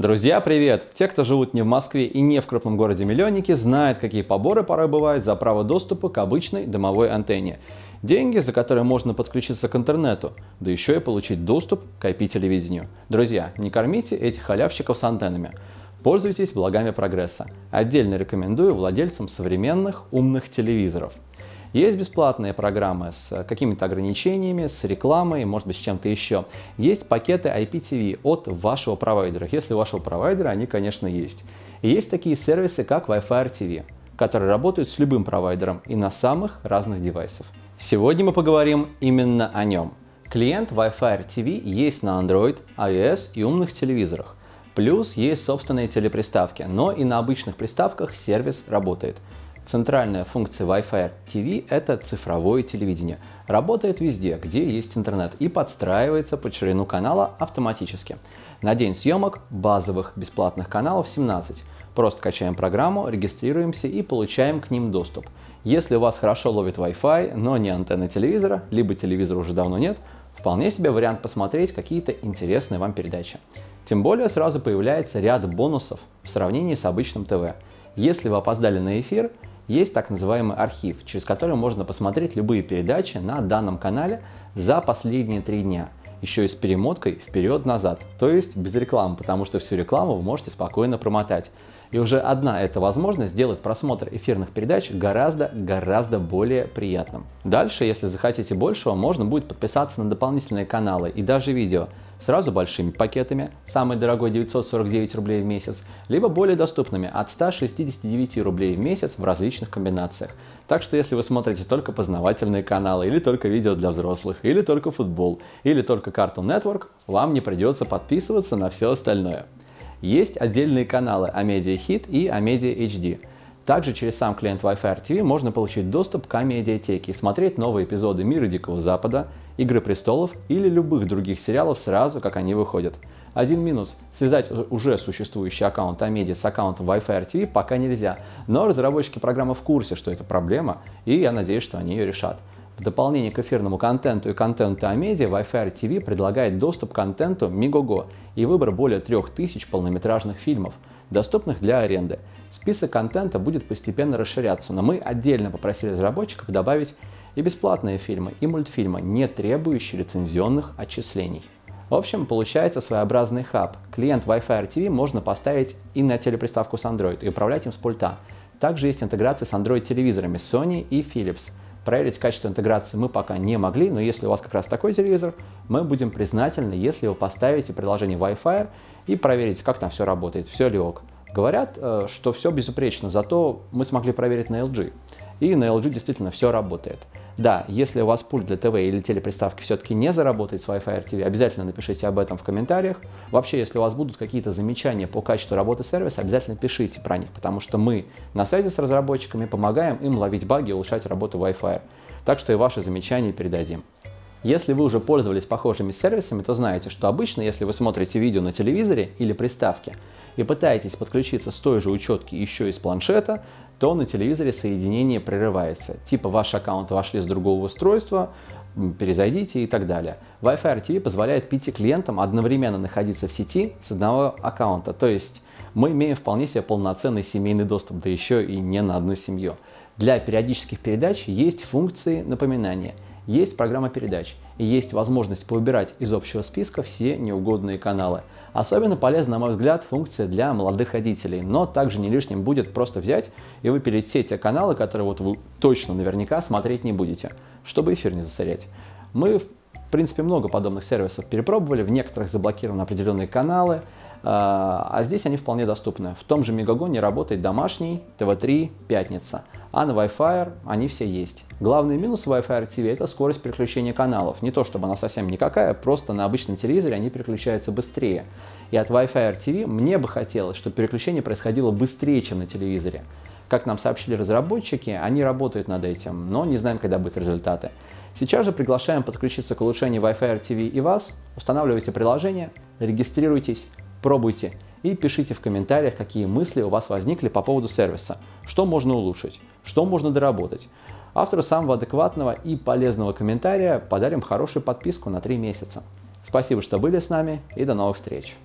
Друзья, привет! Те, кто живут не в Москве и не в крупном городе-миллионнике, знают, какие поборы порой бывают за право доступа к обычной домовой антенне. Деньги, за которые можно подключиться к интернету, да еще и получить доступ к IP-телевидению. Друзья, не кормите этих халявщиков с антеннами. Пользуйтесь благами прогресса. Отдельно рекомендую владельцам современных умных телевизоров – есть бесплатные программы с какими-то ограничениями, с рекламой, может быть, с чем-то еще. Есть пакеты IPTV от вашего провайдера, если у вашего провайдера они, конечно, есть. И есть такие сервисы, как Wi-Fi RTV, которые работают с любым провайдером и на самых разных девайсах. Сегодня мы поговорим именно о нем. Клиент Wi-Fi RTV есть на Android, iOS и умных телевизорах. Плюс есть собственные телеприставки, но и на обычных приставках сервис работает. Центральная функция Wi-Fi TV – это цифровое телевидение. Работает везде, где есть интернет и подстраивается под ширину канала автоматически. На день съемок базовых бесплатных каналов 17. Просто качаем программу, регистрируемся и получаем к ним доступ. Если у вас хорошо ловит Wi-Fi, но не антенна телевизора, либо телевизора уже давно нет, вполне себе вариант посмотреть какие-то интересные вам передачи. Тем более сразу появляется ряд бонусов в сравнении с обычным ТВ. Если вы опоздали на эфир – есть так называемый архив, через который можно посмотреть любые передачи на данном канале за последние три дня. Еще и с перемоткой вперед-назад, то есть без рекламы, потому что всю рекламу вы можете спокойно промотать. И уже одна эта возможность сделает просмотр эфирных передач гораздо-гораздо более приятным. Дальше, если захотите большего, можно будет подписаться на дополнительные каналы и даже видео – сразу большими пакетами, самый дорогой 949 рублей в месяц, либо более доступными от 169 рублей в месяц в различных комбинациях. Так что если вы смотрите только познавательные каналы, или только видео для взрослых, или только футбол, или только Cartoon Network, вам не придется подписываться на все остальное. Есть отдельные каналы Амедиа Хит и Амедиа HD. Также через сам клиент Wi-Fi RTV можно получить доступ к медиатеке, смотреть новые эпизоды «Мира Дикого Запада», «Игры престолов» или любых других сериалов сразу, как они выходят. Один минус – связать уже существующий аккаунт Амеди с аккаунтом Wi-Fi RTV пока нельзя, но разработчики программы в курсе, что это проблема, и я надеюсь, что они ее решат. В дополнение к эфирному контенту и контенту Амеди Wi-Fi RTV предлагает доступ к контенту Мигого и выбор более 3000 полнометражных фильмов, доступных для аренды. Список контента будет постепенно расширяться, но мы отдельно попросили разработчиков добавить и бесплатные фильмы и мультфильмы, не требующие лицензионных отчислений. В общем, получается своеобразный хаб. Клиент Wi-Fi RTV можно поставить и на телеприставку с Android и управлять им с пульта. Также есть интеграция с Android телевизорами Sony и Philips. Проверить качество интеграции мы пока не могли, но если у вас как раз такой телевизор, мы будем признательны, если вы поставите приложение Wi-Fi и проверите, как там все работает, все ли ок. Говорят, э, что все безупречно, зато мы смогли проверить на LG и на LG действительно все работает. Да, если у вас пульт для ТВ или телеприставки все-таки не заработает с Wi-Fi RTV, обязательно напишите об этом в комментариях. Вообще, если у вас будут какие-то замечания по качеству работы сервиса, обязательно пишите про них, потому что мы на связи с разработчиками помогаем им ловить баги и улучшать работу Wi-Fi. Так что и ваши замечания передадим. Если вы уже пользовались похожими сервисами, то знаете, что обычно, если вы смотрите видео на телевизоре или приставке и пытаетесь подключиться с той же учетки еще и с планшета, то на телевизоре соединение прерывается. Типа ваш аккаунт вошли с другого устройства, перезайдите и так далее. Wi-Fi RTV позволяет пяти клиентам одновременно находиться в сети с одного аккаунта. То есть мы имеем вполне себе полноценный семейный доступ, да еще и не на одну семью. Для периодических передач есть функции напоминания – есть программа передач и есть возможность повыбирать из общего списка все неугодные каналы. Особенно полезна, на мой взгляд, функция для молодых родителей, но также не лишним будет просто взять и выпилить все те каналы, которые вот вы точно наверняка смотреть не будете, чтобы эфир не засорять. Мы, в принципе, много подобных сервисов перепробовали, в некоторых заблокированы определенные каналы, а, а здесь они вполне доступны. В том же Мегагоне работает домашний, ТВ3, Пятница – а на Wi-Fi они все есть. Главный минус Wi-Fi TV – это скорость переключения каналов. Не то чтобы она совсем никакая, просто на обычном телевизоре они переключаются быстрее. И от Wi-Fi TV мне бы хотелось, чтобы переключение происходило быстрее, чем на телевизоре. Как нам сообщили разработчики, они работают над этим, но не знаем, когда будут результаты. Сейчас же приглашаем подключиться к улучшению Wi-Fi TV и вас. Устанавливайте приложение, регистрируйтесь, пробуйте и пишите в комментариях, какие мысли у вас возникли по поводу сервиса, что можно улучшить. Что можно доработать? Автору самого адекватного и полезного комментария подарим хорошую подписку на 3 месяца. Спасибо, что были с нами и до новых встреч!